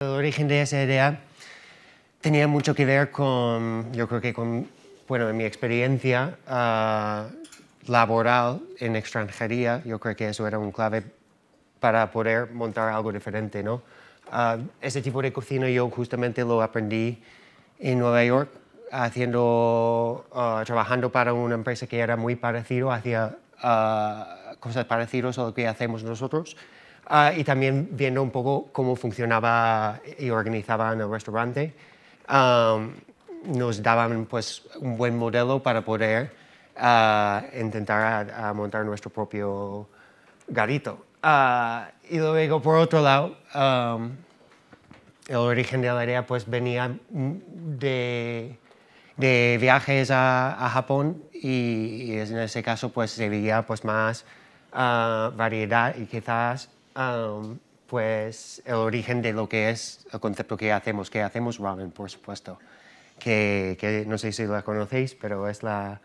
El origen de esa idea tenía mucho que ver con, yo creo que con, bueno, mi experiencia ah, laboral en extranjería, yo creo que eso era un clave para poder montar algo diferente, ¿no? Ah, ese tipo de cocina yo justamente lo aprendí en Nueva York, haciendo, ah, trabajando para una empresa que era muy parecido, hacía cosas parecidas a lo que hacemos nosotros. Ah, y también viendo un poco cómo funcionaba y organizaban el restaurante. nos daban pues, un buen modelo para poder ah, intentar montar nuestro propio garito. Ah, y luego, por otro lado, el origen de la idea pues, venía de, viajes a, Japón y, en ese caso pues, se veía pues, más variedad y quizás pues el origen de lo que es el concepto que hacemos, que hacemos ramen, por supuesto, que, no sé si la conocéis, pero es la,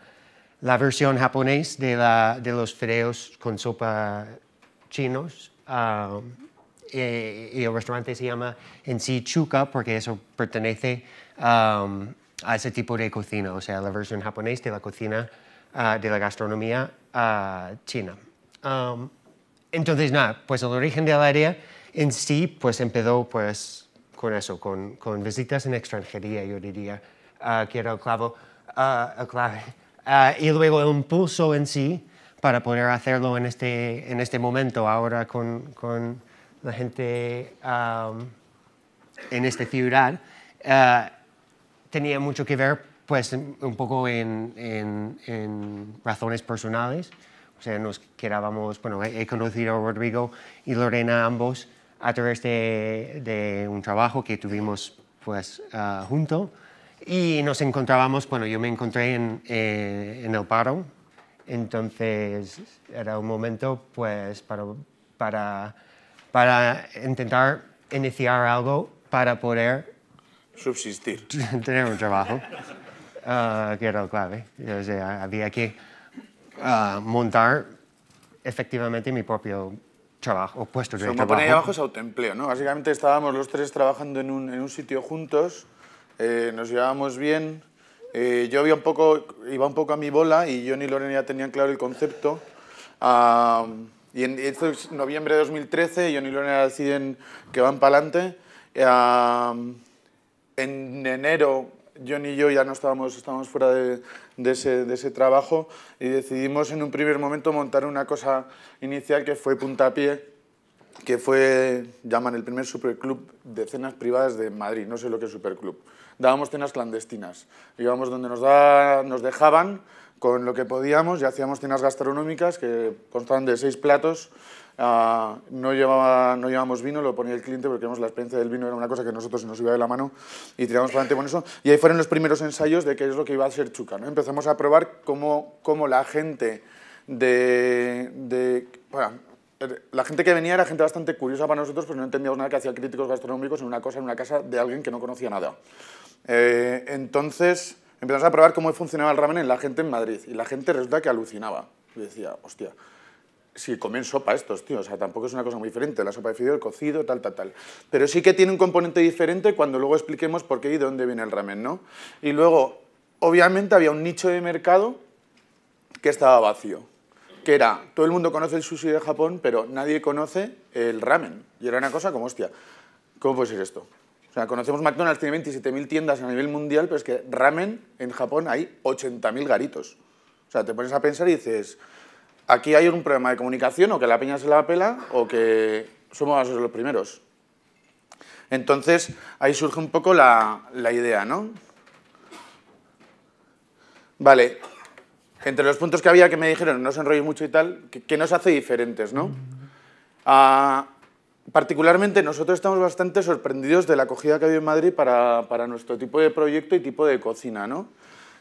versión japonés de, los fideos con sopa chinos. y, el restaurante se llama en sí Chuka porque eso pertenece a ese tipo de cocina, o sea, la versión japonés de la cocina, ah, de la gastronomía ah, china. Entonces, nada, pues el origen de la idea en sí, pues empezó pues con eso, con, visitas en extranjería, yo diría, ah, que era el clavo, ah, el clave. Ah, y luego el impulso en sí para poder hacerlo en este, en este momento, ahora con, con la gente en esta ciudad, tenía mucho que ver pues un poco en razones personales. O sea, nos quedábamos, bueno, he, conocido a Rodrigo y Lorena ambos a través de, un trabajo que tuvimos pues ah, junto y nos encontrábamos, bueno, yo me encontré en, eh, en el paro, entonces era un momento pues para, para, para intentar iniciar algo para poder subsistir. Tener un trabajo, ah, que era clave. O sea, había que a montar efectivamente mi propio trabajo, puesto de so, trabajo. Como ponía abajo es autoempleo, ¿no? Básicamente estábamos los tres trabajando en un, en un sitio juntos, eh, nos llevábamos bien, eh, yo iba un, poco, iba un poco a mi bola y yo ni Lorena ya tenían claro el concepto. Ah, y en, esto noviembre de 2013, yo ni Lorena deciden que van para adelante. Ah, en enero John y yo ya no estábamos, estábamos fuera de, de ese, trabajo y decidimos en un primer momento montar una cosa inicial que fue Puntapié, que fue, llaman el primer superclub de cenas privadas de Madrid, no sé lo que es superclub. Dábamos cenas clandestinas, íbamos donde nos, da, nos dejaban con lo que podíamos y hacíamos cenas gastronómicas que constaban de seis platos Ah, no, llevaba, llevamos vino, lo ponía el cliente porque la experiencia del vino era una cosa que nosotros nos iba de la mano y tiramos para adelante con eso. Y ahí fueron los primeros ensayos de qué es lo que iba a ser Chuca. Empezamos a probar cómo, la gente de... Er, la gente que venía era gente bastante curiosa para nosotros, pero pues no entendíamos nada que hacía críticos gastronómicos en una cosa, en una casa de alguien que no conocía nada. Eh, entonces empezamos a probar cómo funcionaba el ramen en la gente en Madrid y la gente resulta que alucinaba. Y decía, hostia, si comen sopa estos, tío. O sea, tampoco es una cosa muy diferente. La sopa de fideos, el cocido, tal, tal, tal. Pero sí que tiene un componente diferente cuando luego expliquemos por qué y de dónde viene el ramen, ¿no? Y luego, obviamente había un nicho de mercado que estaba vacío. Que era, todo el mundo conoce el sushi de Japón, pero nadie conoce el ramen. Y era una cosa como, hostia, ¿cómo puede ser esto? O sea, conocemos McDonald's, tiene 27.000 tiendas a nivel mundial, pero es que ramen en Japón hay 80.000 garitos. O sea, te pones a pensar y dices aquí hay un problema de comunicación, o que la piña se la pela, o que somos los primeros. Entonces, ahí surge un poco la, idea, ¿no? Vale, entre los puntos que había que me dijeron, no os enrolléis mucho y tal, que, nos hace diferentes, ¿no? Ah, particularmente nosotros estamos bastante sorprendidos de la acogida que ha habido en Madrid para, para, nuestro tipo de proyecto y tipo de cocina, ¿no?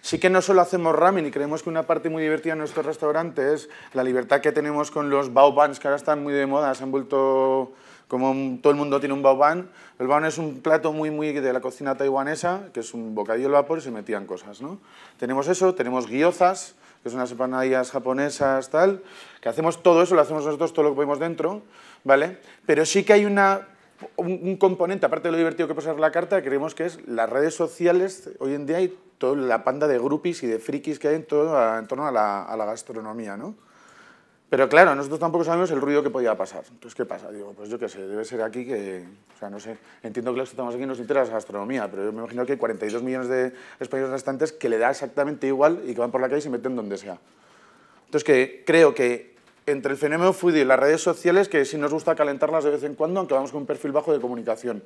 Sí que no solo hacemos ramen y creemos que una parte muy divertida de nuestro restaurante es la libertad que tenemos con los baobans, que ahora están muy de moda, se han vuelto como todo el mundo tiene un baoban. El baoban es un plato muy, muy de la cocina taiwanesa, que es un bocadillo al vapor y se metían cosas, ¿no? Tenemos eso, tenemos guiozas, que son unas empanadillas japonesas, tal, que hacemos todo eso, lo hacemos nosotros, todo lo que ponemos dentro, ¿vale? Pero sí que hay una un, componente, aparte de lo divertido que puede ser la carta, creemos que es las redes sociales. Hoy en día hay toda la panda de grupis y de frikis que hay en, todo en torno a la, gastronomía, ¿no? Pero claro, nosotros tampoco sabemos el ruido que podía pasar. Entonces, ¿qué pasa? Digo, pues yo qué sé, debe ser aquí que... O sea, no sé, entiendo que los que estamos aquí nos interesa la gastronomía, pero yo me imagino que hay 42 millones de españoles restantes que le da exactamente igual y que van por la calle y se meten donde sea. Entonces, que creo que entre el fenómeno foodie y las redes sociales, que sí nos gusta calentarlas de vez en cuando, aunque vamos con un perfil bajo de comunicación.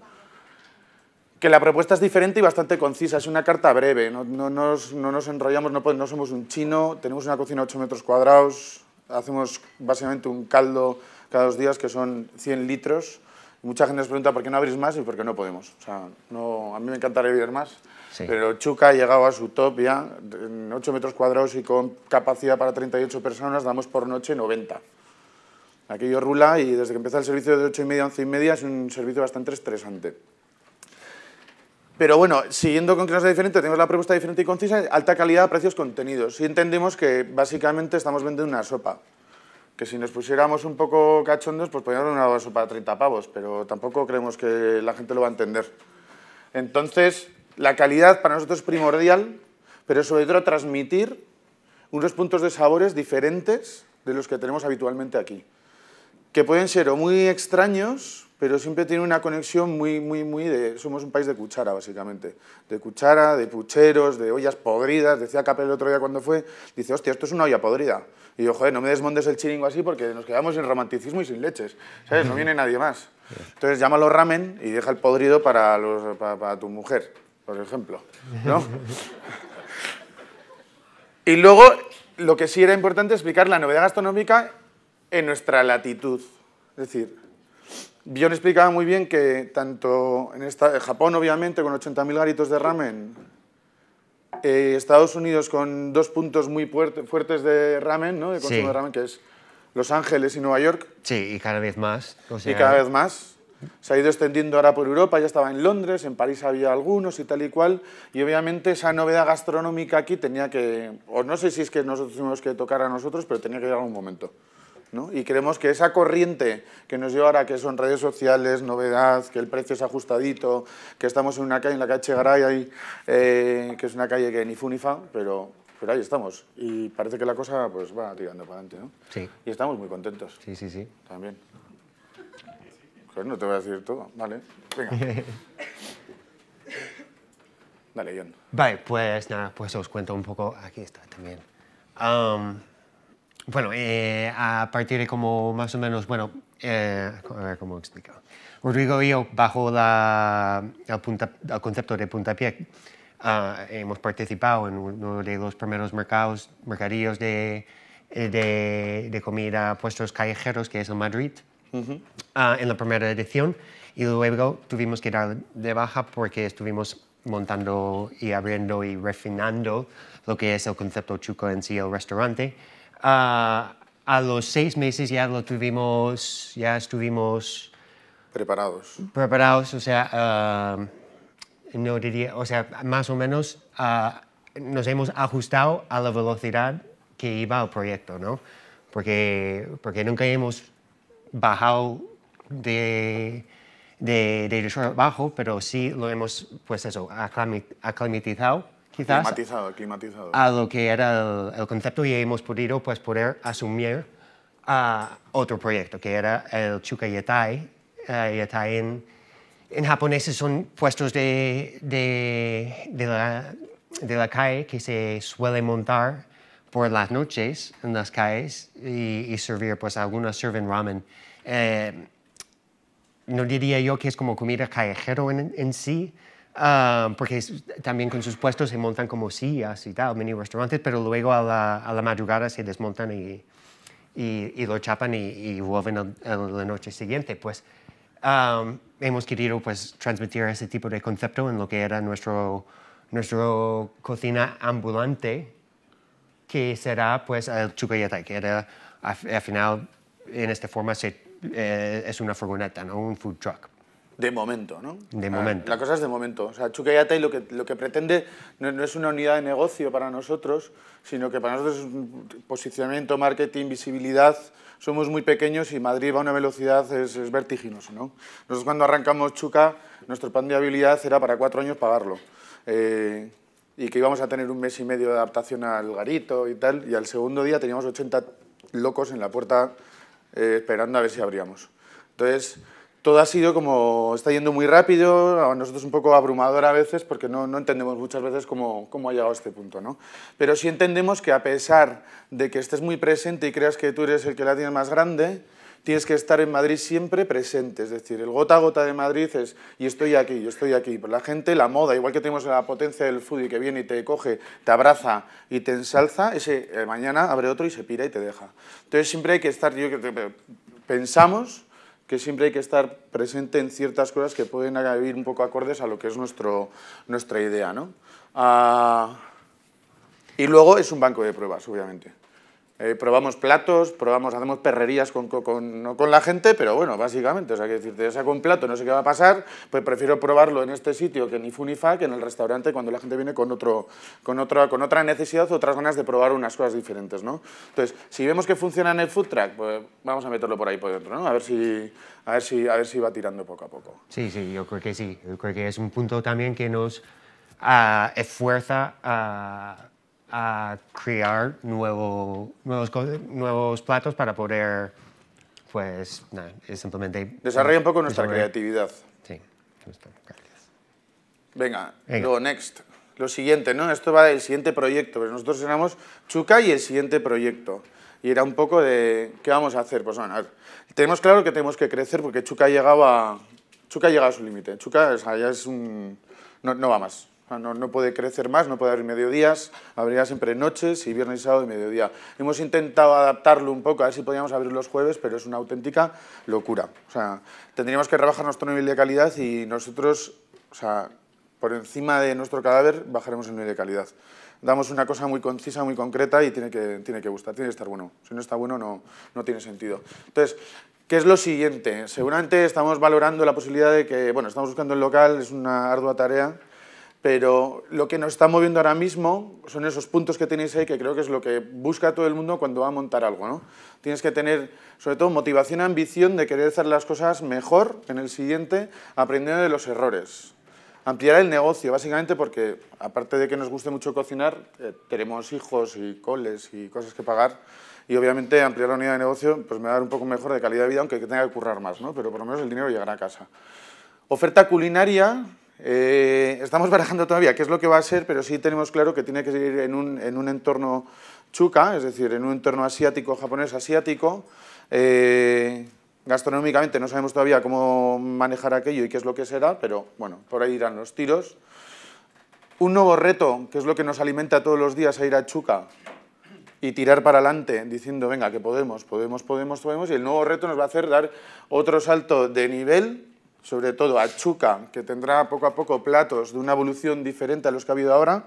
Que la propuesta es diferente y bastante concisa, es una carta breve, no, no, nos, no nos, enrollamos, no, somos un chino, tenemos una cocina de 8 metros cuadrados, hacemos básicamente un caldo cada dos días que son 100 litros. Mucha gente nos pregunta por qué no abrís más y por qué no podemos. O sea, no, a mí me encantaría vivir más, pero Chuca ha llegado a su top ya, en 8 metros cuadrados y con capacidad para 38 personas, damos por noche 90. Aquello rula y desde que empieza el servicio de 8 y media a 11 y media es un servicio bastante estresante. Pero bueno, siguiendo con que no sea tenemos la propuesta diferente y concisa, alta calidad, precios, contenidos. Y entendemos que básicamente estamos vendiendo una sopa. Que si nos pusiéramos un poco cachondos, pues podríamos una sopa de 30 pavos, pero tampoco creemos que la gente lo va a entender. Entonces, la calidad para nosotros es primordial, pero sobre todo transmitir unos puntos de sabores diferentes de los que tenemos habitualmente aquí, que pueden ser o muy extraños, pero siempre tiene una conexión muy, muy, muy de... Somos un país de cuchara, básicamente. De cuchara, de pucheros, de ollas podridas. Decía Capel el otro día cuando fue, dice, hostia, esto es una olla podrida. Y yo, joder, no me desmondes el chiringo así porque nos quedamos sin romanticismo y sin leches. ¿Sabes? No viene nadie más. Entonces llámalo ramen y deja el podrido para, para tu mujer por ejemplo. ¿no? y luego, lo que sí era importante explicar la novedad gastronómica en nuestra latitud. Es decir, Bion explicaba muy bien que tanto en, Japón, obviamente, con 80.000 garitos de ramen, eh, Estados Unidos con dos puntos muy fuertes de ramen, ¿no? de consumo de ramen, que es Los Ángeles y Nueva York. Sí, y cada vez más. Y cada vez más. Se ha ido extendiendo ahora por Europa, ya estaba en Londres, en París había algunos y tal y cual, y obviamente esa novedad gastronómica aquí tenía que, o no sé si es que nosotros tuvimos que tocar a nosotros, pero tenía que llegar un momento. ¿No? Y creemos que esa corriente que nos lleva ahora, que son redes sociales, novedad, que el precio es ajustadito, que estamos en una calle, en la calle Garay, ahí, eh, que es una calle que ni fu ni fa, pero, pero ahí estamos. Y parece que la cosa pues, va tirando para adelante. ¿no? Sí. Y estamos muy contentos. Sí, sí, sí. También. Pues no te voy a decir todo, vale. Venga. Dale, John. Vale, pues nada, pues os cuento un poco. Aquí está también. bueno, eh, a partir de como más o menos, bueno, eh, a ver cómo explico. Rodrigo y yo, bajo la, el, concepto de puntapié, ah, hemos participado en uno de los primeros mercados, mercadillos de, eh, de, de comida, puestos callejeros, que es en Madrid. Ah, en la primera edición y luego tuvimos que dar de baja porque estuvimos montando y abriendo y refinando lo que es el concepto Chuco en sí, el restaurante. Ah, a los seis meses ya lo tuvimos, ya estuvimos... Preparados. Preparados, o sea, ah, no diría, o sea, más o menos nos hemos ajustado a la velocidad que iba el proyecto, ¿no? Porque, porque nunca hemos bajado de, de, de bajo, pero sí lo hemos, pues eso, aclimatizado, quizás. Climatizado, climatizado. A lo que era el, concepto y hemos podido, pues, poder asumir a otro proyecto, que era el Chukayetai. Eh, en, en japonés son puestos de, de, de, la, de la calle que se suele montar por las noches en las calles y, servir, pues algunos sirven ramen. Eh, no diría yo que es como comida callejero en, sí, ah, porque también con sus puestos se montan como sillas y tal, mini restaurantes, pero luego a la, madrugada se desmontan y, lo chapan y, vuelven la noche siguiente. Pues ah, hemos querido pues, transmitir ese tipo de concepto en lo que era nuestro, cocina ambulante, que será pues el Chucayeta, que era, al final en esta forma eh, es una furgoneta, ¿no? un food truck. De momento, ¿no? De ah, momento. La cosa es de momento. O sea, y lo que, lo que pretende no, es una unidad de negocio para nosotros, sino que para nosotros es posicionamiento, marketing, visibilidad. Somos muy pequeños y Madrid va a una velocidad es, es vertiginosa, ¿no? Nosotros cuando arrancamos Chuca, nuestro plan de habilidad era para cuatro años pagarlo. Eh, y que íbamos a tener un mes y medio de adaptación al garito y tal, y al segundo día teníamos 80 locos en la puerta eh, esperando a ver si abríamos. Entonces, todo ha sido como, está yendo muy rápido, a nosotros un poco abrumador a veces, porque no, no entendemos muchas veces cómo, cómo, ha llegado a este punto. ¿no? Pero sí entendemos que a pesar de que estés muy presente y creas que tú eres el que la tiene más grande, tienes que estar en Madrid siempre presente, es decir, el gota a gota de Madrid es y estoy aquí, yo estoy aquí. Pues la gente, la moda, igual que tenemos la potencia del foodie que viene y te coge, te abraza y te ensalza, ese eh, mañana abre otro y se pira y te deja. Entonces siempre hay que estar, eh, pensamos que siempre hay que estar presente en ciertas cosas que pueden ir un poco acordes a lo que es nuestro, nuestra idea. Ah, y luego es un banco de pruebas, obviamente. Eh, probamos platos, probamos, hacemos perrerías con, con, con la gente, pero bueno, básicamente, o sea, que decirte, o sea, con plato no sé qué va a pasar, pues prefiero probarlo en este sitio que ni Funifa, que en el restaurante cuando la gente viene con, otro, con, otra con otra necesidad, otras ganas de probar unas cosas diferentes, ¿no? Entonces, si vemos que funciona en el food track, pues vamos a meterlo por ahí por dentro, ¿no? A ver si, a ver si, a ver si va tirando poco a poco. Sí, sí, yo creo que sí, yo creo que es un punto también que nos ah, esfuerza a a crear nuevos, nuevos platos para poder, pues, simplemente... Desarrolla un poco nuestra creatividad. Sí, gracias. Venga, luego, next. Lo siguiente, ¿no? Esto va del siguiente proyecto, pero nosotros éramos Chuca y el siguiente proyecto. Y era un poco de, ¿qué vamos a hacer? Pues bueno, tenemos claro que tenemos que crecer porque Chuca llegaba, Chuca llegaba a su límite. Chuca, o sea, ya es un... no, no va más. Ah, no, puede crecer más, no puede abrir mediodías, habría siempre noches y viernes, y sábado y mediodía. Hemos intentado adaptarlo un poco, a ver si podíamos abrir los jueves, pero es una auténtica locura. O sea, tendríamos que rebajar nuestro nivel de calidad y nosotros, o sea, por encima de nuestro cadáver, bajaremos el nivel de calidad. Damos una cosa muy concisa, muy concreta y tiene que, tiene que gustar, tiene que estar bueno. Si no está bueno, no, no tiene sentido. Entonces, ¿Qué es lo siguiente? Seguramente estamos valorando la posibilidad de que, bueno, estamos buscando el local, es una ardua tarea, pero lo que nos está moviendo ahora mismo son esos puntos que tenéis ahí, que creo que es lo que busca todo el mundo cuando va a montar algo. ¿no? Tienes que tener, sobre todo, motivación, ambición de querer hacer las cosas mejor en el siguiente, aprendiendo de los errores. Ampliar el negocio, básicamente porque, aparte de que nos guste mucho cocinar, eh, tenemos hijos y coles y cosas que pagar. Y obviamente ampliar la unidad de negocio pues me va a dar un poco mejor de calidad de vida, aunque tenga que currar más, ¿no? pero por lo menos el dinero llegará a casa. Oferta culinaria, eh, estamos barajando todavía qué es lo que va a ser, pero sí tenemos claro que tiene que ir en un, entorno chuca es decir, en un entorno asiático, japonés asiático. Eh, gastronómicamente no sabemos todavía cómo manejar aquello y qué es lo que será, pero bueno, por ahí irán los tiros. Un nuevo reto, que es lo que nos alimenta todos los días a ir a Chuca y tirar para adelante diciendo, venga, que podemos, podemos, podemos, podemos, y el nuevo reto nos va a hacer dar otro salto de nivel sobre todo a Chuca, que tendrá poco a poco platos de una evolución diferente a los que ha habido ahora,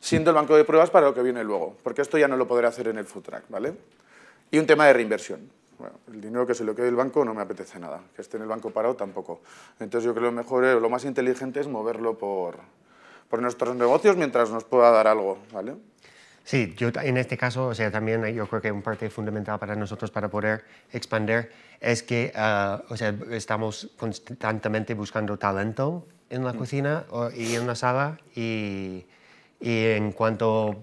siendo el banco de pruebas para lo que viene luego, porque esto ya no lo podré hacer en el food track, ¿vale? Y un tema de reinversión. el dinero que se lo quede el banco no me apetece nada, que esté en el banco parado tampoco. Entonces yo creo que lo mejor, eh, lo más inteligente es moverlo por, por nuestros negocios mientras nos pueda dar algo, ¿vale? Sí, yo en este caso, o sea, también yo creo que un parte fundamental para nosotros para poder expandir es que, ah, o sea, estamos constantemente buscando talento en la mm. cocina y en la sala y, en cuanto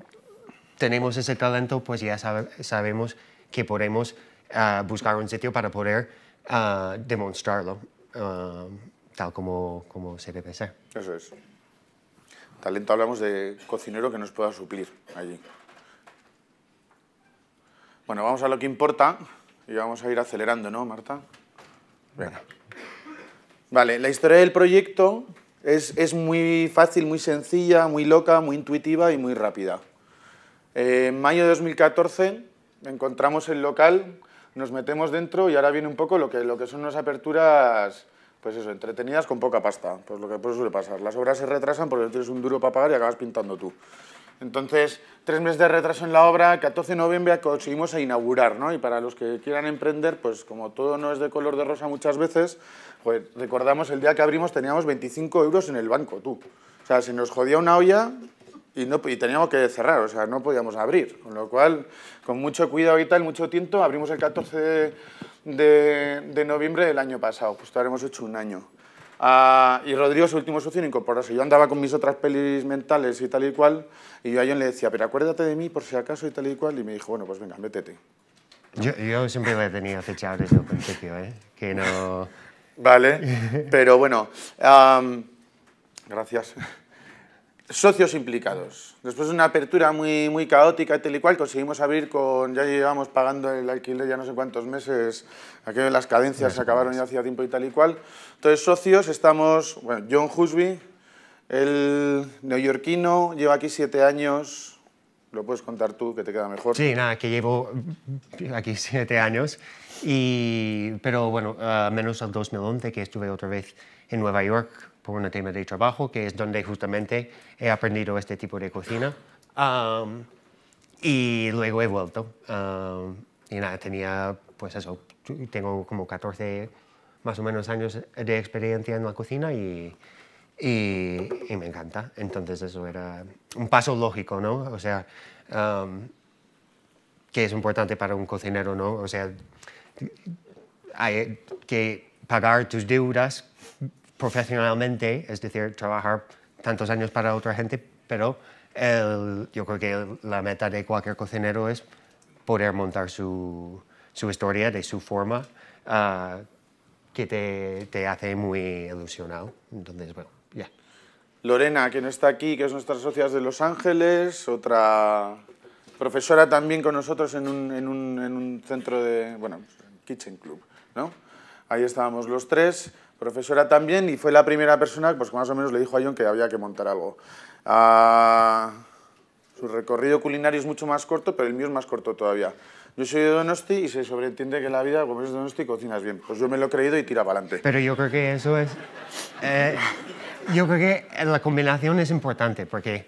tenemos ese talento, pues ya sabemos que podemos ah, buscar un sitio para poder ah, demostrarlo tal como, como se debe ser. Eso es. Talento hablamos de cocinero que nos pueda suplir allí. Bueno, vamos a lo que importa y vamos a ir acelerando, ¿no, Marta? Vale, la historia del proyecto es, muy fácil, muy sencilla, muy loca, muy intuitiva y muy rápida. en mayo de 2014 encontramos el local, nos metemos dentro y ahora viene un poco lo que, lo que son unas aperturas pues eso, entretenidas con poca pasta, pues lo que pues suele pasar. Las obras se retrasan porque tienes un duro para pagar y acabas pintando tú. Entonces, tres meses de retraso en la obra, 14 de noviembre conseguimos a inaugurar, ¿no? Y para los que quieran emprender, pues como todo no es de color de rosa muchas veces, pues recordamos el día que abrimos teníamos 25 euros en el banco, tú. O sea, se nos jodía una olla y, no, y teníamos que cerrar, o sea, no podíamos abrir. Con lo cual, con mucho cuidado y tal, mucho tiento, abrimos el 14 de de, noviembre del año pasado, pues habremos hecho un año. Ah, y Rodrigo, su último socio, en incorporarse. Yo andaba con mis otras pelis mentales y tal y cual, y yo a John le decía, pero acuérdate de mí por si acaso y tal y cual, y me dijo, bueno, pues venga, métete. Yo, siempre lo he tenido fechado desde el principio, ¿eh? Que no... Vale, pero bueno... gracias. Socios implicados. Después de una apertura muy, muy caótica, tal y cual, conseguimos abrir con, ya llevamos pagando el alquiler ya no sé cuántos meses, aquello las cadencias se acabaron ya hacía tiempo y tal y cual. Entonces, socios, estamos, bueno, John Husby, el neoyorquino, lleva aquí siete años, lo puedes contar tú, que te queda mejor. Sí, nada, que llevo aquí siete años, pero bueno, menos al 2011 que estuve otra vez en Nueva York por un tema de trabajo, que es donde justamente he aprendido este tipo de cocina. y luego he vuelto. y nada, tenía, pues eso, tengo como 14 más o menos años de experiencia en la cocina y, y, me encanta. Entonces eso era un paso lógico, ¿no? O sea, que es importante para un cocinero, ¿no? O sea, hay que pagar tus deudas profesionalmente, es decir, trabajar tantos años para otra gente, pero yo creo que la meta de cualquier cocinero es poder montar su, su historia de su forma ah, que te, te, hace muy ilusionado. Entonces, bueno, ya. Lorena, quien está aquí, que es nuestra socia de Los Ángeles, otra profesora también con nosotros en un, en un, en un centro de, bueno, Kitchen Club, ¿no? Ahí estábamos los tres profesora también y fue la primera persona pues, que más o menos le dijo a John que había que montar algo. Ah, su recorrido culinario es mucho más corto, pero el mío es más corto todavía. Yo soy de Donosti y se sobreentiende que la vida, como eres de Donosti, cocinas bien. Pues yo me lo he creído y tira para adelante. Pero yo creo que eso es... Eh, yo creo que la combinación es importante porque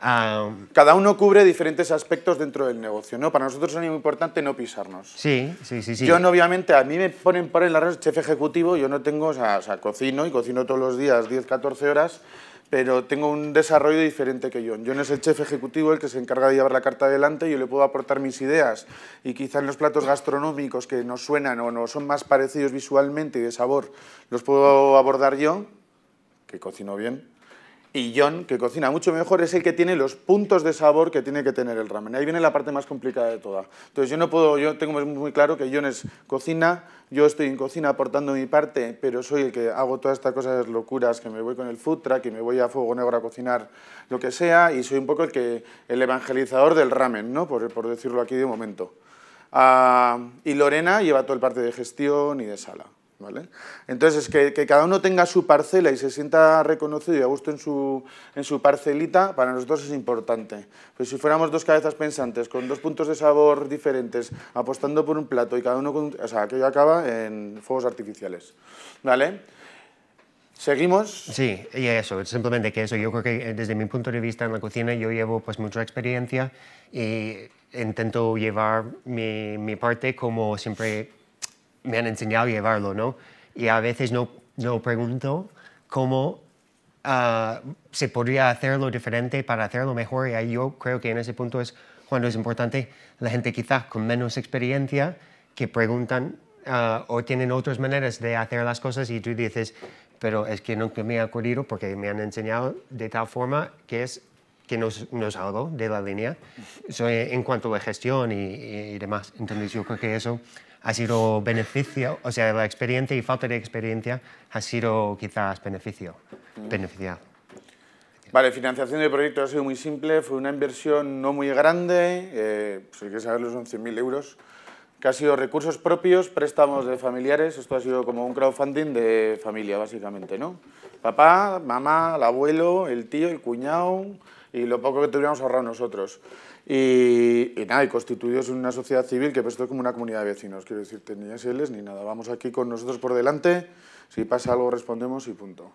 Ah, Cada uno cubre diferentes aspectos dentro del negocio, ¿no? Para nosotros es muy importante no pisarnos. Sí, sí, sí. Yo, obviamente, a mí me ponen por el arroz el chef ejecutivo, yo no tengo, o sea, cocino y cocino todos los días 10, 14 horas, pero tengo un desarrollo diferente que yo. Yo no es el chef ejecutivo, el que se encarga de llevar la carta adelante, yo le puedo aportar mis ideas y quizá los platos gastronómicos que nos suenan o no son más parecidos visualmente y de sabor, los puedo abordar yo, que cocino bien, y John, que cocina mucho mejor, es el que tiene los puntos de sabor que tiene que tener el ramen. Ahí viene la parte más complicada de toda. Entonces yo no puedo, yo tengo muy claro que John es cocina, yo estoy en cocina aportando mi parte, pero soy el que hago todas estas cosas locuras, que me voy con el food truck y me voy a Fuego Negro a cocinar lo que sea, y soy un poco el, que, el evangelizador del ramen, ¿no? por, decirlo aquí de momento. Ah, y Lorena lleva todo el parte de gestión y de sala. ¿Vale? Entonces, que, que, cada uno tenga su parcela y se sienta reconocido y a gusto en su, en su parcelita, para nosotros es importante. Pues si fuéramos dos cabezas pensantes, con dos puntos de sabor diferentes, apostando por un plato y cada uno con... O sea, aquello acaba en fuegos artificiales. ¿Vale? ¿Seguimos? Sí, y eso, simplemente que eso, yo creo que eh, desde mi punto de vista en la cocina yo llevo pues mucha experiencia y intento llevar mi, mi parte como siempre me han enseñado a llevarlo, ¿no? Y a veces no, no pregunto cómo ah, se podría hacerlo diferente para hacerlo mejor. Y ahí yo creo que en ese punto es cuando es importante la gente quizás con menos experiencia que preguntan ah, o tienen otras maneras de hacer las cosas y tú dices, pero es que nunca me ha ocurrido porque me han enseñado de tal forma que es que nos, nos salgo de la línea en cuanto a la gestión y demás. Entonces yo creo que eso ha sido beneficio, o sea, la experiencia y falta de experiencia ha sido quizás beneficio, mm. beneficiado. Vale, financiación del proyecto ha sido muy simple, fue una inversión no muy grande, eh, si pues quieres saberlo son 100.000 euros, que ha sido recursos propios, préstamos de familiares, esto ha sido como un crowdfunding de familia básicamente, ¿no? Papá, mamá, el abuelo, el tío, el cuñado, y lo poco que tuviéramos ahorrado nosotros. Y, nada, y constituidos en una sociedad civil que pues es como una comunidad de vecinos, quiero decir ni SLs ni nada, vamos aquí con nosotros por delante, si pasa algo respondemos y punto.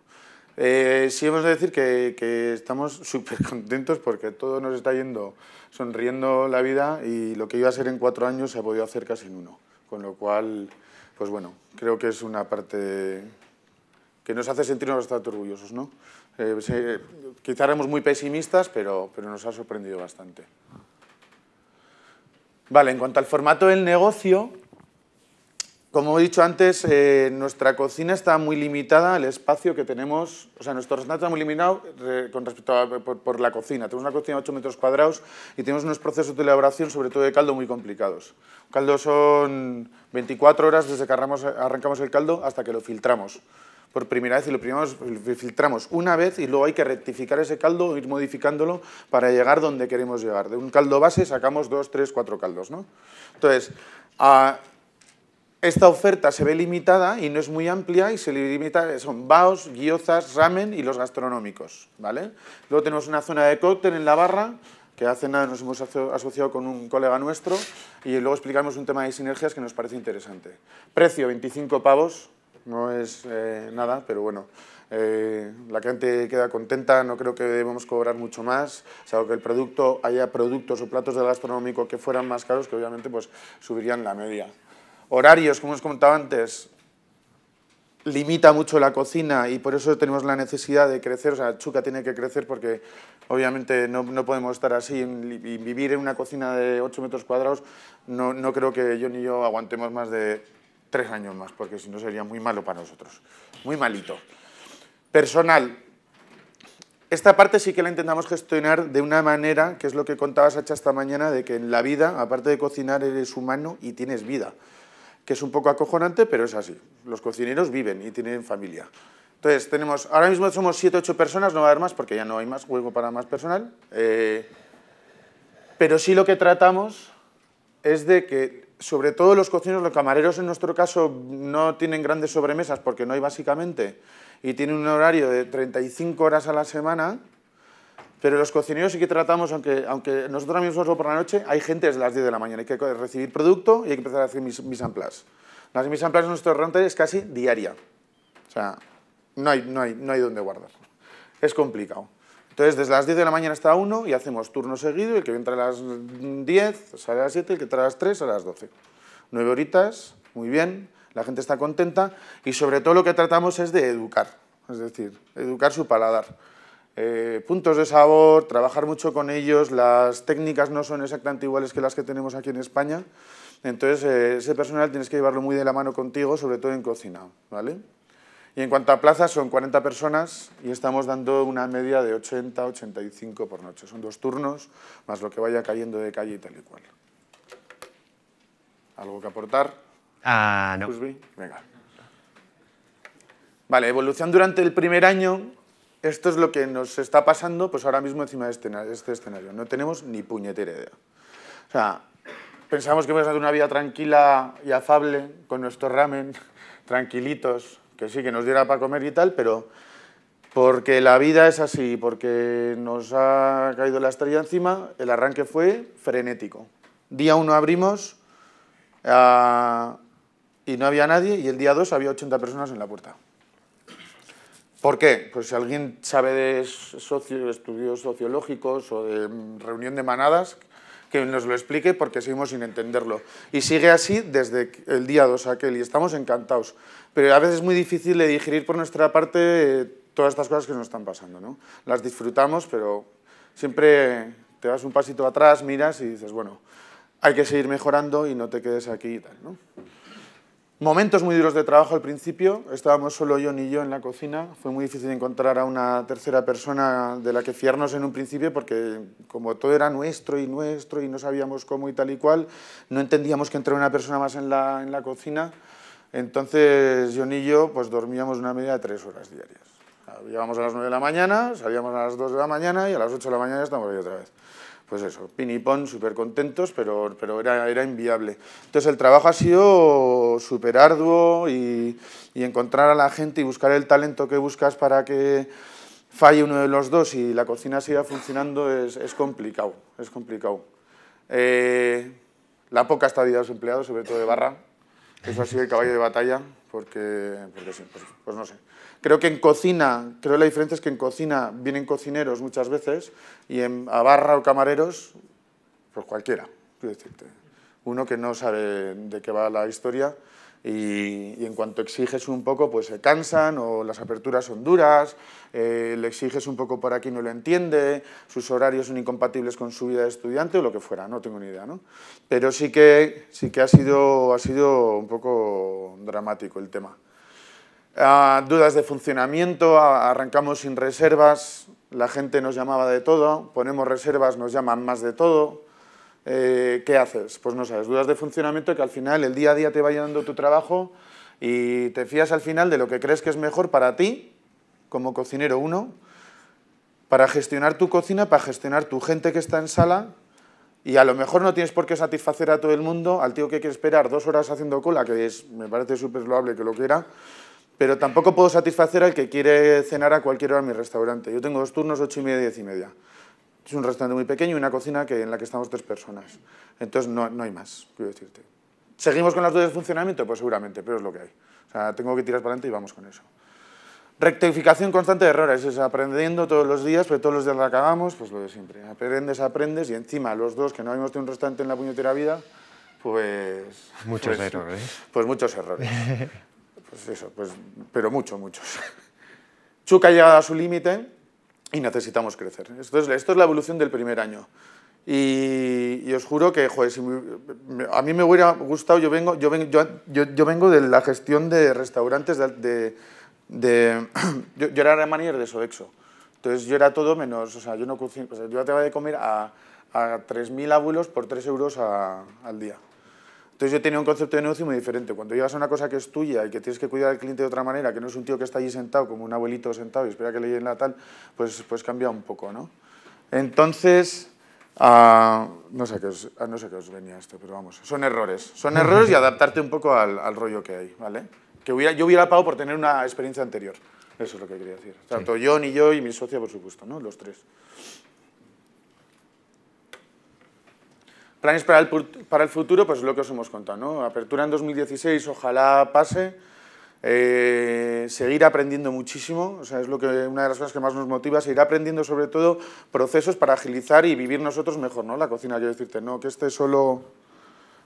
Eh, sí hemos de decir que, que estamos súper contentos porque todo nos está yendo sonriendo la vida y lo que iba a ser en cuatro años se ha podido hacer casi en uno, con lo cual, pues bueno, creo que es una parte que nos hace sentirnos bastante orgullosos. ¿no? Eh, quizá éramos muy pesimistas, pero, pero nos ha sorprendido bastante. Vale, en cuanto al formato del negocio, como he dicho antes, eh, nuestra cocina está muy limitada el espacio que tenemos, o sea, nuestro restaurante está muy limitado eh, con respecto a, por, la cocina. Tenemos una cocina de 8 metros cuadrados y tenemos unos procesos de elaboración, sobre todo de caldo, muy complicados. caldo son 24 horas desde que arrancamos el caldo hasta que lo filtramos por primera vez y lo primero filtramos una vez y luego hay que rectificar ese caldo, ir modificándolo para llegar donde queremos llegar. De un caldo base sacamos dos, tres, cuatro caldos. ¿no? Entonces, esta oferta se ve limitada y no es muy amplia y se limita, son baos, guiozas, ramen y los gastronómicos. ¿vale? Luego tenemos una zona de cóctel en la barra, que hace nada nos hemos asociado con un colega nuestro y luego explicamos un tema de sinergias que nos parece interesante. Precio, 25 pavos, no es eh, nada, pero bueno, eh, la gente queda contenta, no creo que debamos cobrar mucho más, salvo que el producto haya productos o platos de gastronómico que fueran más caros, que obviamente pues subirían la media. Horarios, como os comentaba antes, limita mucho la cocina y por eso tenemos la necesidad de crecer, o sea, Chuca tiene que crecer porque obviamente no, podemos estar así y vivir en una cocina de 8 metros cuadrados no, no creo que yo ni yo aguantemos más de tres años más, porque si no sería muy malo para nosotros, muy malito. Personal. Esta parte sí que la intentamos gestionar de una manera, que es lo que contabas, Hacha, esta mañana, de que en la vida, aparte de cocinar, eres humano y tienes vida. Que es un poco acojonante, pero es así. Los cocineros viven y tienen familia. Entonces, tenemos, ahora mismo somos 7, 8 personas, no va a haber más porque ya no hay más juego para más personal. Eh, pero sí lo que tratamos es de que sobre todo los cocineros, los camareros en nuestro caso no tienen grandes sobremesas porque no hay básicamente y tienen un horario de 35 horas a la semana, pero los cocineros sí que tratamos, aunque, aunque nosotros también somos por la noche, hay gente desde las 10 de la mañana, hay que recibir producto y hay que empezar a hacer mis, amplas. Las mis amplas en nuestro restaurante es casi diaria, o sea, no hay, no hay, no hay donde guardar, es complicado. Entonces, desde las 10 de la mañana hasta 1 y hacemos turno seguido, el que entra a las 10 sale a las 7, el que entra a las 3 a las 12. 9 horitas, muy bien, la gente está contenta y sobre todo lo que tratamos es de educar, es decir, educar su paladar. Eh, puntos de sabor, trabajar mucho con ellos, las técnicas no son exactamente iguales que las que tenemos aquí en España, entonces eh, ese personal tienes que llevarlo muy de la mano contigo, sobre todo en cocina, ¿vale? Y en cuanto a plazas, son 40 personas y estamos dando una media de 80-85 por noche. Son dos turnos, más lo que vaya cayendo de calle y tal y cual. ¿Algo que aportar? Ah, no. Venga. Vale, evolución durante el primer año. Esto es lo que nos está pasando pues ahora mismo encima de este escenario. No tenemos ni puñetera idea. O sea, pensamos que vamos a tener una vida tranquila y afable con nuestro ramen, tranquilitos, que sí, que nos diera para comer y tal, pero porque la vida es así, porque nos ha caído la estrella encima, el arranque fue frenético. Día 1 abrimos ah, y no había nadie y el día 2 había 80 personas en la puerta. ¿Por qué? Pues si alguien sabe de socio, estudios sociológicos o de mm, reunión de manadas, que nos lo explique porque seguimos sin entenderlo. Y sigue así desde el día 2 aquel y estamos encantados. Pero a veces es muy difícil de digerir por nuestra parte eh, todas estas cosas que nos están pasando. ¿no? Las disfrutamos, pero siempre te das un pasito atrás, miras y dices, bueno, hay que seguir mejorando y no te quedes aquí y tal. ¿no? Momentos muy duros de trabajo al principio, estábamos solo yo y yo en la cocina, fue muy difícil encontrar a una tercera persona de la que fiarnos en un principio porque como todo era nuestro y nuestro y no sabíamos cómo y tal y cual, no entendíamos que entrara una persona más en la, en la cocina, entonces yo y yo pues dormíamos una media de tres horas diarias. Llevábamos a las nueve de la mañana, salíamos a las dos de la mañana y a las ocho de la mañana estábamos ahí otra vez pues eso, pin y pon, súper contentos, pero, pero era, era, inviable. Entonces el trabajo ha sido súper arduo y, encontrar a la gente y buscar el talento que buscas para que falle uno de los dos y la cocina siga funcionando es, complicado, es complicado. Eh, la poca estadía de los empleados, sobre todo de barra, eso ha sido el caballo de batalla, porque, sí, pues, pues no sé. Creo que en cocina, creo que la diferencia es que en cocina vienen cocineros muchas veces y en, a barra o camareros, pues cualquiera, decirte. Uno que no sabe de qué va la historia y, en cuanto exiges un poco, pues se cansan o las aperturas son duras, eh, le exiges un poco por aquí no lo entiende, sus horarios son incompatibles con su vida de estudiante o lo que fuera, no tengo ni idea, ¿no? Pero sí que, sí que ha, sido, ha sido un poco dramático el tema dudas de funcionamiento, arrancamos sin reservas, la gente nos llamaba de todo, ponemos reservas, nos llaman más de todo. Eh, ¿Qué haces? Pues no sabes, dudas de funcionamiento que al final el día a día te va dando tu trabajo y te fías al final de lo que crees que es mejor para ti, como cocinero uno, para gestionar tu cocina, para gestionar tu gente que está en sala, y a lo mejor no tienes por qué satisfacer a todo el mundo, al tío que hay que esperar dos horas haciendo cola, que es, me parece súper loable que lo quiera, pero tampoco puedo satisfacer al que quiere cenar a cualquier hora en mi restaurante. Yo tengo dos turnos, ocho y media diez y media. Es un restaurante muy pequeño y una cocina que, en la que estamos tres personas. Entonces no, hay más, quiero decirte. ¿Seguimos con las dudas de funcionamiento? Pues seguramente, pero es lo que hay. O sea, tengo que tirar para adelante y vamos con eso. Rectificación constante de errores, es aprendiendo todos los días, Pero todos los días la cagamos, pues lo de siempre. Aprendes, aprendes y encima los dos que no habíamos tenido un restaurante en la puñetera vida, pues... Muchos pues, errores. Pues muchos errores. pues eso, pues, pero mucho, muchos. Chuca ha llegado a su límite y necesitamos crecer. Esto es, esto es la evolución del primer año. Y, os juro que, a mí me hubiera gustado, yo vengo, yo, vengo, yo, vengo de la gestión de restaurantes de... de yo, era remanier de Sodexo. Entonces yo era todo menos, o sea, yo no o yo voy de comer a, a 3.000 abuelos por 3 euros al día. Entonces yo tenía un concepto de negocio muy diferente. Cuando llegas a una cosa que es tuya y que tienes que cuidar al cliente de otra manera, que no es un tío que está allí sentado como un abuelito sentado y espera que le lleguen la tal, pues, pues cambia un poco, ¿no? Entonces, ah, no, sé qué os, ah, no sé qué os venía esto, pero vamos, son errores. Son errores y adaptarte un poco al, al rollo que hay, ¿vale? Que hubiera, yo hubiera pagado por tener una experiencia anterior. Eso es lo que quería decir. Tanto yo, ni yo y mi socia, por supuesto, ¿no? Los tres. Planes para el, futuro, pues lo que os hemos contado, ¿no? Apertura en 2016, ojalá pase. Eh, seguir aprendiendo muchísimo, o sea, es lo que, una de las cosas que más nos motiva, seguir aprendiendo sobre todo procesos para agilizar y vivir nosotros mejor, ¿no? La cocina, yo decirte, no, que esté solo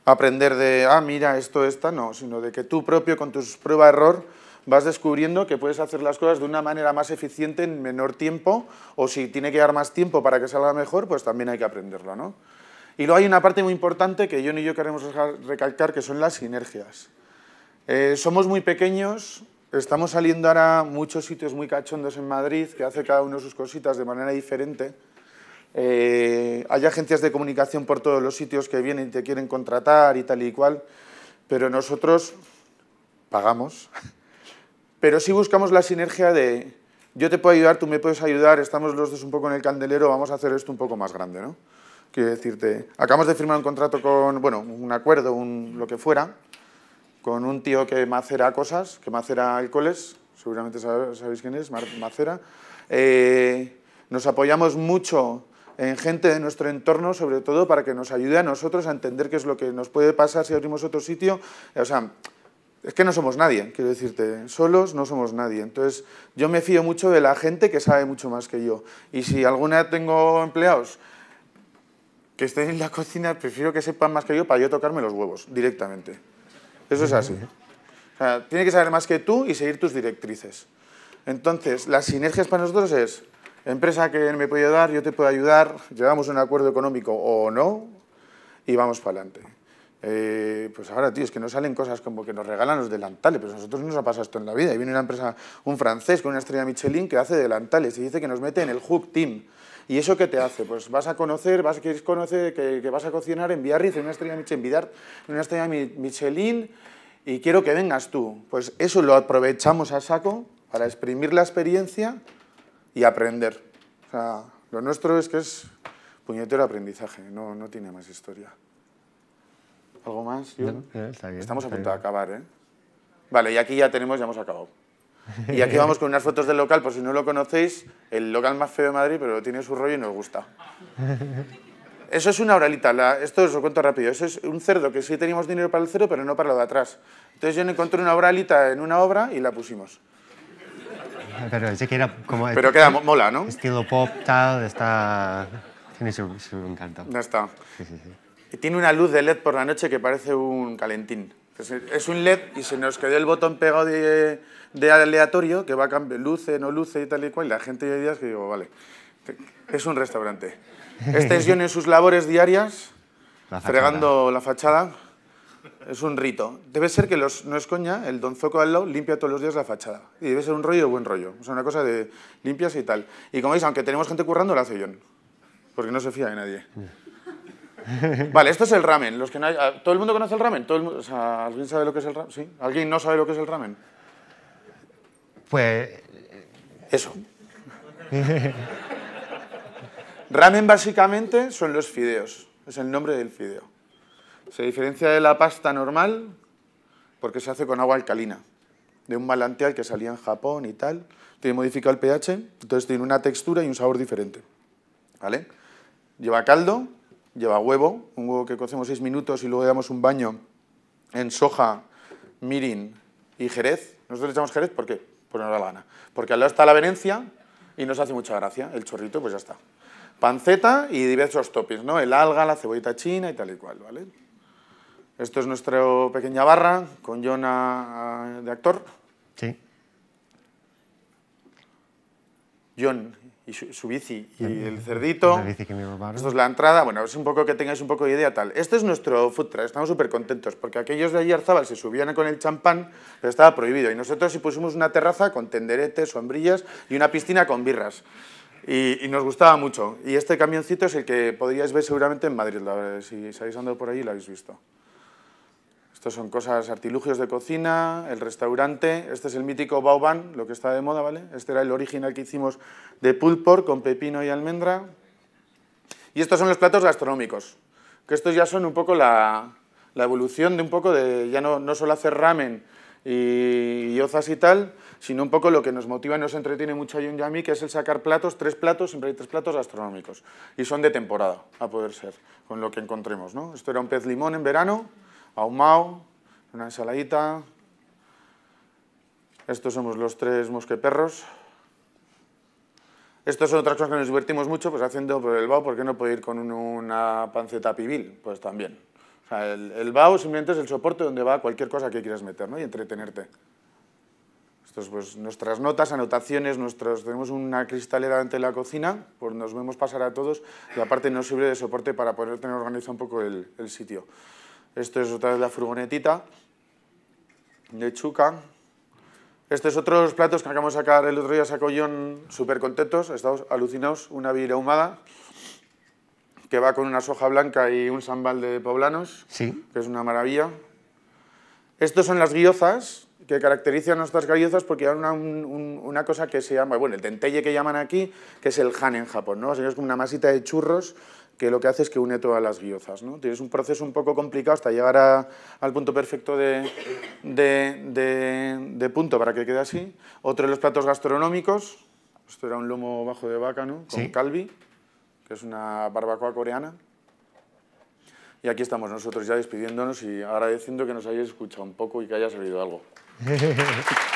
aprender de, ah, mira, esto, esta, no, sino de que tú propio, con tus prueba-error, vas descubriendo que puedes hacer las cosas de una manera más eficiente en menor tiempo, o si tiene que dar más tiempo para que salga mejor, pues también hay que aprenderlo, ¿no? Y luego hay una parte muy importante que yo ni yo queremos recalcar, que son las sinergias. Eh, somos muy pequeños, estamos saliendo ahora a muchos sitios muy cachondos en Madrid, que hace cada uno sus cositas de manera diferente. Eh, hay agencias de comunicación por todos los sitios que vienen y te quieren contratar y tal y cual, pero nosotros pagamos. Pero sí buscamos la sinergia de yo te puedo ayudar, tú me puedes ayudar, estamos los dos un poco en el candelero, vamos a hacer esto un poco más grande, ¿no? Quiero decirte, acabamos de firmar un contrato con, bueno, un acuerdo, un, lo que fuera, con un tío que macera cosas, que macera alcoholes, seguramente sabéis quién es, macera. Eh, nos apoyamos mucho en gente de nuestro entorno, sobre todo para que nos ayude a nosotros a entender qué es lo que nos puede pasar si abrimos otro sitio. O sea, es que no somos nadie, quiero decirte, solos no somos nadie. Entonces, yo me fío mucho de la gente que sabe mucho más que yo. Y si alguna tengo empleados que estén en la cocina, prefiero que sepan más que yo para yo tocarme los huevos directamente. Eso es así. tiene que saber más que tú y seguir tus directrices. Entonces, las sinergias para nosotros es, empresa que me puede ayudar, yo te puedo ayudar, llegamos un acuerdo económico o no, y vamos para adelante. Eh, pues ahora, tío, es que no salen cosas como que nos regalan los delantales, pero a nosotros no nos ha pasado esto en la vida. Y viene una empresa, un francés con una estrella Michelin, que hace delantales y dice que nos mete en el Hook Team. ¿Y eso qué te hace? Pues vas a conocer, vas, querer conocer que, vas a cocinar en Biarritz, en una estrella Michelin, en una estrella Michelin, y quiero que vengas tú. Pues eso lo aprovechamos a saco para exprimir la experiencia y aprender. lo nuestro es que es puñetero aprendizaje, no, no tiene más historia. ¿Algo más? Eh, Estamos a punto de acabar, ¿eh? Vale, y aquí ya tenemos, ya hemos acabado. Y aquí vamos con unas fotos del local, por si no lo conocéis, el local más feo de Madrid, pero tiene su rollo y nos gusta. Eso es una oralita, esto os lo cuento rápido. Eso es un cerdo que sí teníamos dinero para el cerdo, pero no para lo de atrás. Entonces yo encontré una oralita en una obra y la pusimos. Pero ese que era como... Pero queda mola, ¿no? Estilo pop, tal, está... Tiene su, encanto. ya está. Y tiene una luz de LED por la noche que parece un calentín. Es un LED y se nos quedó el botón pegado de de aleatorio que va a cambiar, luce, no luce y tal y cual. Y la gente día es que digo, vale, es un restaurante. Este es en sus labores diarias, fregando la fachada. Es un rito. Debe ser que, los, no es coña, el Don Zoco al lado limpia todos los días la fachada. Y debe ser un rollo buen rollo. O sea, una cosa de limpias y tal. Y como veis, aunque tenemos gente currando, lo hace John. Porque no se fía de nadie. Vale, esto es el ramen. Los que ah, ¿Todo el mundo conoce el ramen? ¿Todo ¿Alguien sabe lo que es el ramen? ¿Sí? ¿Alguien no sabe lo que es el ramen? Pues... Eso. Ramen básicamente son los fideos, es el nombre del fideo. Se diferencia de la pasta normal porque se hace con agua alcalina, de un malantial que salía en Japón y tal. Tiene modificado el pH, entonces tiene una textura y un sabor diferente. ¿Vale? Lleva caldo, lleva huevo, un huevo que cocemos seis minutos y luego le damos un baño en soja, mirin y jerez. Nosotros le echamos jerez, porque pues la gana. Porque al lado está la venencia y nos hace mucha gracia el chorrito, pues ya está. Panceta y diversos toppings, ¿no? El alga, la cebollita china y tal y cual, ¿vale? Esto es nuestra pequeña barra con Jonah eh, de actor. Sí. John y su, bici y el, cerdito. Esto es la entrada. Bueno, es un poco que tengáis un poco de idea tal. Este es nuestro food truck. Estamos súper contentos porque aquellos de ayer Zabal se subían con el champán, pero estaba prohibido. Y nosotros sí pusimos una terraza con tenderetes, sombrillas y una piscina con birras. Y, nos gustaba mucho. Y este camioncito es el que podríais ver seguramente en Madrid. Si sabéis andando por allí lo habéis visto. Estos son cosas, artilugios de cocina, el restaurante, este es el mítico Bauban, lo que está de moda, ¿vale? Este era el original que hicimos de pulpor con pepino y almendra. Y estos son los platos gastronómicos, que estos ya son un poco la, evolución de un poco de, ya no, no solo hacer ramen y, ozas y tal, sino un poco lo que nos motiva y nos entretiene mucho a yo y que es el sacar platos, tres platos, siempre hay tres platos gastronómicos. Y son de temporada, a poder ser, con lo que encontremos. ¿no? Esto era un pez limón en verano, ahumado, una ensaladita. Estos somos los tres mosqueperros. Estos son otras cosas que nos divertimos mucho, pues haciendo el BAO, porque no puede ir con una panceta pibil? Pues también. el, el, BAO simplemente es el soporte donde va cualquier cosa que quieras meter y entretenerte. Estos, pues, nuestras notas, anotaciones, tenemos una cristalera ante la cocina, pues nos vemos pasar a todos y aparte nos sirve de soporte para poder tener organizado un poco el sitio. Esto es otra vez la furgonetita de Chuca. Estos otros platos que acabamos de sacar el otro día, sacó John súper contentos, estamos alucinados, una vira ahumada que va con una soja blanca y un sambal de poblanos, ¿Sí? que es una maravilla. Estos son las guiozas, que caracterizan nuestras guiozas porque hay una, cosa que se llama, bueno, el tentelle que llaman aquí, que es el han en Japón, ¿no? O es como una masita de churros que lo que hace es que une todas las guiozas. ¿no? Tienes un proceso un poco complicado hasta llegar al punto perfecto de, de, de, punto para que quede así. Otro de los platos gastronómicos, esto era un lomo bajo de vaca, ¿no? con calvi, que es una barbacoa coreana. Y aquí estamos nosotros ya despidiéndonos y agradeciendo que nos hayáis escuchado un poco y que haya servido algo.